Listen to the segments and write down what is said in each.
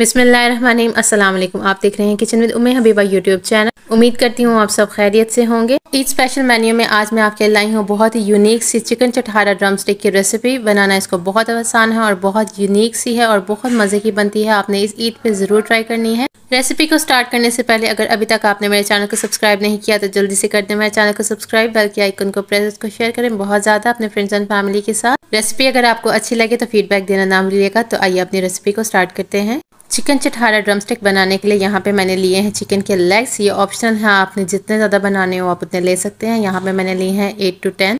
अस्सलाम वालेकुम आप देख रहे हैं kitchen with Ume Habiba YouTube channel उम्मीद करती हूँ आप सब खैरियत से होंगे ईद स्पेशल मेन्यू में आज मैं आपके लाई हूँ बहुत ही यूनिक सी चिकन चटहारा ड्रम स्टिक की रेसिपी बनाना इसको बहुत आसान है और बहुत यूनिक सी है और बहुत मज़े की बनती है आपने इस ईद पे ज़रूर ट्राई करनी है रेसिपी को स्टार्ट करने से पहले अगर अभी तक आपने मेरे चैनल को सब्सक्राइब नहीं किया तो जल्दी से कर दें मेरे चैनल को सब्सक्राइब बेल के आइकन को प्रेस को शेयर करें बहुत ज़्यादा अपने फ्रेंड्स एंड फैमिली के साथ रेसिपी अगर आपको अच्छी लगे तो फीडबैक देना ना भूलिएगा तो आइए अपनी रेसिपी को स्टार्ट करते हैं चिकन चटहारा ड्रमस्टिक बनाने के लिए यहाँ पे मैंने लिए हैं चिकन के लेग्स ये ऑप्शनल है आपने जितने ज़्यादा बनाने हो आप उतने ले सकते हैं यहाँ पे मैंने लिए हैं एट टू टेन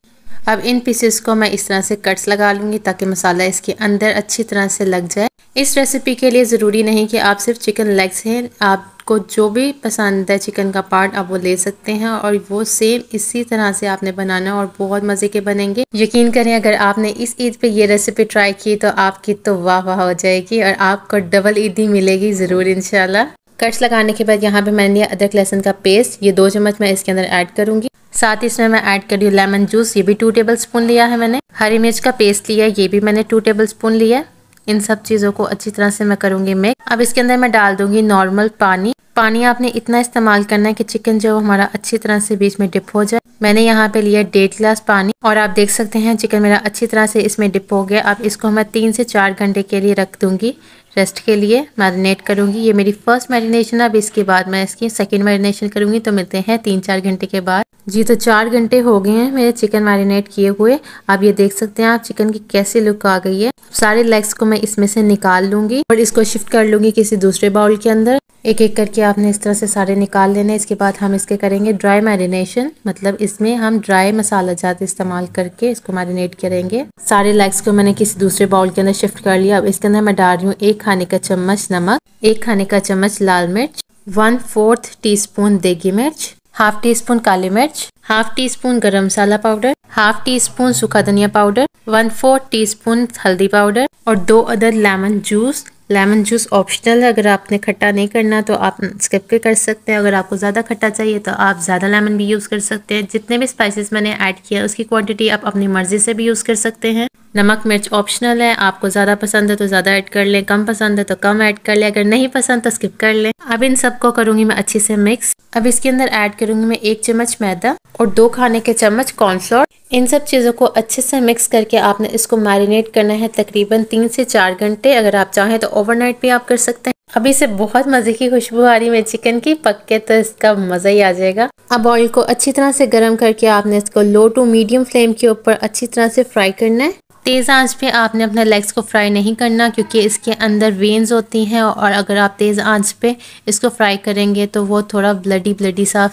अब इन पीसेस को मैं इस तरह से कट्स लगा लूँगी ताकि मसाला इसके अंदर अच्छी तरह से लग जाए इस रेसिपी के लिए ज़रूरी नहीं कि आप सिर्फ चिकन लेग्स हैं आप आपको जो भी पसंद है चिकन का पार्ट आप वो ले सकते हैं और वो सेम इसी तरह से आपने बनाना और बहुत मज़े के बनेंगे यकीन करें अगर आपने इस ईद पे ये रेसिपी ट्राई की तो आपकी तो वाह वाह हो जाएगी और आपको डबल ईद ही मिलेगी ज़रूर इनशाला कट्स लगाने के बाद यहाँ पे मैंने लिया अदरक लहसन का पेस्ट ये दो चम्मच मैं इसके अंदर ऐड करूँगी साथ ही इसमें मैं ऐड कर रही हूँ लेमन जूस ये भी टू टेबल स्पून लिया है मैंने हरी मिर्च का पेस्ट लिया ये भी मैंने टू टेबल स्पून लिया इन सब चीज़ों को अच्छी तरह से मैं करूंगी मिक्स अब इसके अंदर मैं डाल दूंगी नॉर्मल पानी पानी आपने इतना इस्तेमाल करना है कि चिकन जो हमारा अच्छी तरह से बीच में डिप हो जाए मैंने यहाँ पे लिया डेढ़ गिलास पानी और आप देख सकते हैं चिकन मेरा अच्छी तरह से इसमें डिप हो गया अब इसको मैं तीन से चार घंटे के लिए रख दूंगी रेस्ट के लिए मैरिनेट करूँगी ये मेरी फर्स्ट मैरिनेशन अब इसके बाद मैं इसकी सेकेंड मैरिनेशन करूँगी तो मिलते हैं तीन चार घंटे के बाद जी तो चार घंटे हो गए हैं मेरे चिकन मैरिनेट किए हुए आप ये देख सकते हैं आप चिकन की कैसी लुक आ गई है सारे लेग्स को मैं इसमें से निकाल लूँगी और इसको शिफ्ट कर लूँगी किसी दूसरे बाउल के अंदर एक एक करके आपने इस तरह से सारे निकाल लेने इसके बाद हम इसके करेंगे ड्राई मैरिनेशन मतलब इसमें हम ड्राई मसाला जाते इस्तेमाल करके इसको मैरिनेट करेंगे सारे लेग्स को मैंने किसी दूसरे बाउल के अंदर शिफ्ट कर लिया अब इसके अंदर मैं डाल रही हूँ एक खाने का चम्मच नमक एक खाने का चम्मच लाल मिर्च वन फोर्थ टी स्पून देगी मिर्च हाफ टी स्पून काली मिर्च half teaspoon garam masala powder half teaspoon सूखा धनिया powder one fourth teaspoon हल्दी पाउडर और दो other lemon juice lemon juice optional है अगर आपने खट्टा नहीं करना तो आप स्किप के कर सकते हैं अगर आपको ज़्यादा खट्टा चाहिए तो आप ज़्यादा लेमन भी यूज़ कर सकते हैं जितने भी स्पाइसेस मैंने ऐड किया उसकी क्वांटिटी आप अपनी मर्ज़ी से भी यूज़ कर सकते हैं नमक मिर्च ऑप्शनल है आपको ज़्यादा पसंद है तो ज़्यादा ऐड कर लें कम पसंद है तो कम ऐड कर लें अगर नहीं पसंद तो स्किप कर लें अब इन सबको करूँगी मैं अच्छे से मिक्स अब इसके अंदर ऐड करूँगी मैं एक चम्मच मैदा और दो खाने के चम्मच कॉर्नफ्लोर इन सब चीज़ों को अच्छे से मिक्स करके आपने इसको मैरिनेट करना है तकरीबन तीन से चार घंटे अगर आप चाहें तो ओवरनाइट भी आप कर सकते हैं अभी से बहुत मज़े की खुशबू आ रही है चिकन की पक्के तो इसका मज़ा ही आ जाएगा अब ऑयल को अच्छी तरह से गर्म करके आपने इसको लो टू मीडियम फ्लेम के ऊपर अच्छी तरह से फ्राई करना है तेज़ आंच पे आपने अपने लेग्स को फ्राई नहीं करना क्योंकि इसके अंदर वेन्स होती हैं और अगर आप तेज़ आंच पे इसको फ्राई करेंगे तो वो थोड़ा ब्लडी ब्लडी सा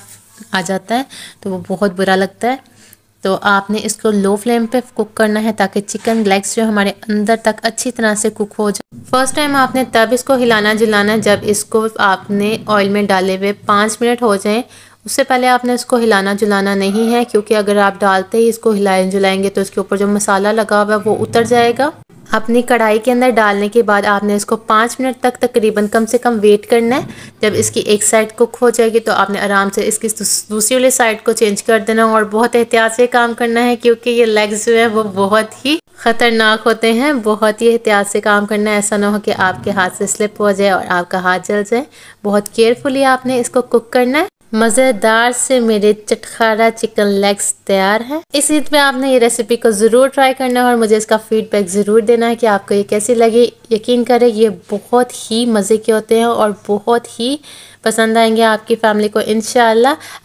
आ जाता है तो वो बहुत बुरा लगता है तो आपने इसको लो फ्लेम पे कुक करना है ताकि चिकन लेग्स जो हमारे अंदर तक अच्छी तरह से कुक हो जाए फर्स्ट टाइम आपने तब इसको हिलाना जुलाना जब इसको आपने ऑयल में डाले हुए पाँच मिनट हो जाए उससे पहले आपने इसको हिलाना जुलाना नहीं है क्योंकि अगर आप डालते ही इसको हिलाए जुलाएंगे तो इसके ऊपर जो मसाला लगा हुआ है वो उतर जाएगा अपनी कढ़ाई के अंदर डालने के बाद आपने इसको पाँच मिनट तक तकरीबन कम से कम वेट करना है जब इसकी एक साइड कुक हो जाएगी तो आपने आराम से इसकी दूसरी वाली साइड को चेंज कर देना और बहुत एहतियात से काम करना है क्योंकि ये लेग्स जो है वो बहुत ही ख़तरनाक होते हैं बहुत ही एहतियात से काम करना है ऐसा ना हो कि आपके हाथ से स्लिप हो जाए और आपका हाथ जल जाए बहुत केयरफुली आपने इसको कुक करना है मज़ेदार से मेरे चटखारा चिकन लेग्स तैयार है इस ईद में आपने ये रेसिपी को ज़रूर ट्राई करना है और मुझे इसका फीडबैक ज़रूर देना है कि आपको ये कैसी लगे यकीन करें ये बहुत ही मज़े के होते हैं और बहुत ही पसंद आएंगे आपकी फैमिली को इन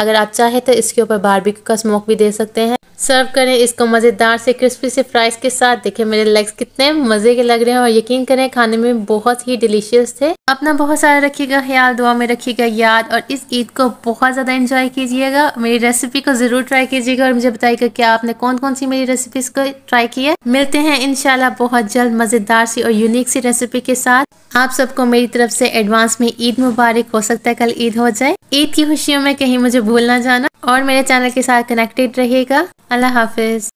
अगर आप चाहें तो इसके ऊपर बारबेक्यू का स्मोक भी दे सकते हैं सर्व करें इसको मज़ेदार से क्रिस्पी से फ्राइज़ के साथ देखें मेरे लेग्स कितने मज़े के लग रहे हैं और यकीन करें खाने में बहुत ही डिलीशियस थे अपना बहुत सारा रखिएगा ख्याल दुआ में रखिएगा याद और इस ईद को बहुत ज़्यादा एंजॉय कीजिएगा मेरी रेसिपी को ज़रूर ट्राई कीजिएगा और मुझे बताइएगा कि आपने कौन कौन सी मेरी रेसिपीज़ को ट्राई की है मिलते हैं इन बहुत जल्द मज़ेदार सी और यूनिक सी रेसिपी के साथ आप सबको मेरी तरफ से एडवांस में ईद मुबारक हो सकता है कल ईद हो जाए ईद की खुशियों में कहीं मुझे भूल ना जाना और मेरे चैनल के साथ कनेक्टेड रहेगा अल्लाह हाफिज़